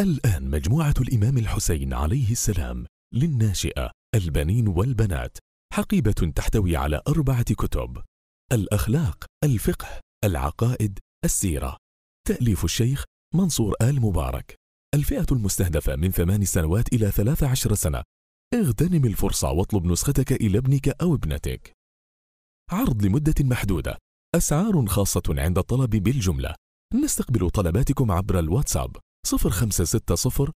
الآن مجموعة الإمام الحسين عليه السلام للناشئة البنين والبنات حقيبة تحتوي على أربعة كتب الأخلاق، الفقه، العقائد، السيرة تأليف الشيخ منصور آل مبارك الفئة المستهدفة من ثمان سنوات إلى ثلاث عشر سنة اغتنم الفرصة واطلب نسختك إلى ابنك أو ابنتك عرض لمدة محدودة أسعار خاصة عند الطلب بالجملة نستقبل طلباتكم عبر الواتساب 0560